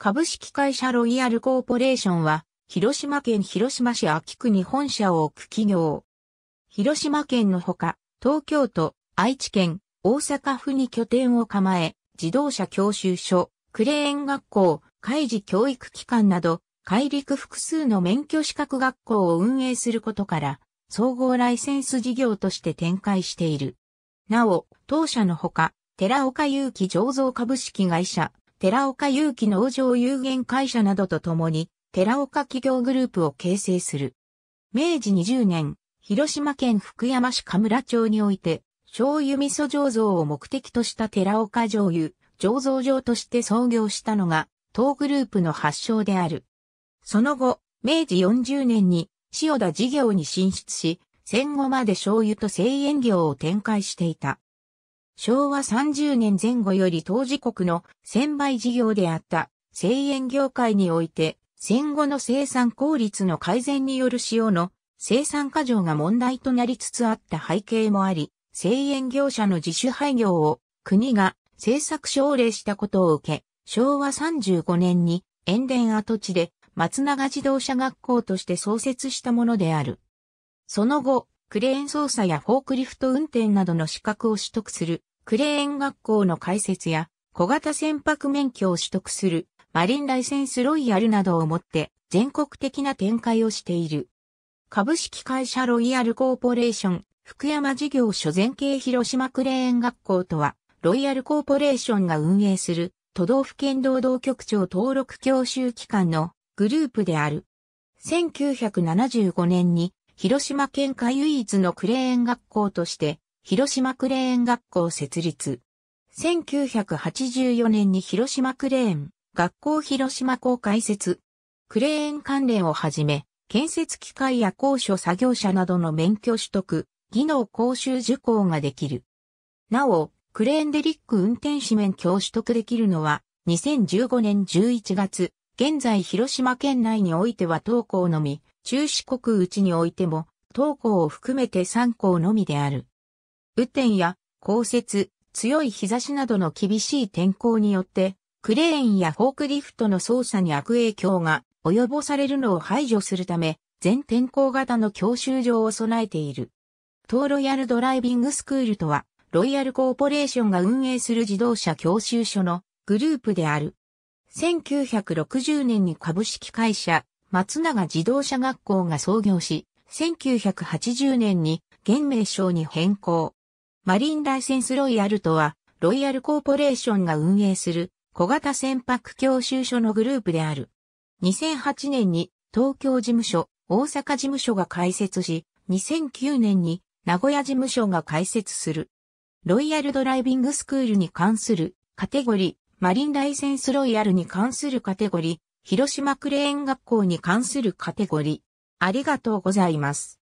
株式会社ロイヤルコーポレーションは、広島県広島市秋区に本社を置く企業。広島県のほか、東京都、愛知県、大阪府に拠点を構え、自動車教習所、クレーン学校、海事教育機関など、海陸複数の免許資格学校を運営することから、総合ライセンス事業として展開している。なお、当社のほか、寺岡祐樹醸造株式会社、寺岡祐樹農場有限会社などと共に、寺岡企業グループを形成する。明治20年、広島県福山市神村町において、醤油味噌醸造を目的とした寺岡醤油、醸造場として創業したのが、当グループの発祥である。その後、明治40年に、塩田事業に進出し、戦後まで醤油と製塩業を展開していた。昭和30年前後より当時国の専売事業であった製塩業界において戦後の生産効率の改善による塩の生産過剰が問題となりつつあった背景もあり、製塩業者の自主廃業を国が政策奨励したことを受け、昭和35年に塩田跡地で松永自動車学校として創設したものである。その後、クレーン操作やフォークリフト運転などの資格を取得するクレーン学校の開設や、小型船舶免許を取得する、マリンライセンスロイヤルなどをもって、全国的な展開をしている。株式会社ロイヤルコーポレーション、福山事業所全系広島クレーン学校とは、ロイヤルコーポレーションが運営する、都道府県労働局長登録教習機関のグループである。1975年に広島県下唯一のクレーン学校として広島クレーン学校設立。1984年に広島クレーン学校広島校開設。クレーン関連をはじめ、建設機械や高所作業者などの免許取得、技能講習受講ができる。なお、クレーンデリック運転士免許を取得できるのは、2015年11月、現在広島県内においては当校のみ、中四国うちにおいても、当校を含めて3校のみである。雨天や降雪、強い日差しなどの厳しい天候によって、クレーンやフォークリフトの操作に悪影響が及ぼされるのを排除するため、全天候型の教習場を備えている。東ロイヤルドライビングスクールとは、ロイヤルコーポレーションが運営する自動車教習所のグループである。1960年に株式会社、松永自動車学校が創業し、1980年に現名称に変更。マリンライセンスロイヤルとは、ロイヤルコーポレーションが運営する小型船舶教習所のグループである。2008年に東京事務所、大阪事務所が開設し、2009年に名古屋事務所が開設する。ロイヤルドライビングスクールに関するカテゴリー、マリンライセンスロイヤルに関するカテゴリー、広島クレーン学校に関するカテゴリー。ありがとうございます。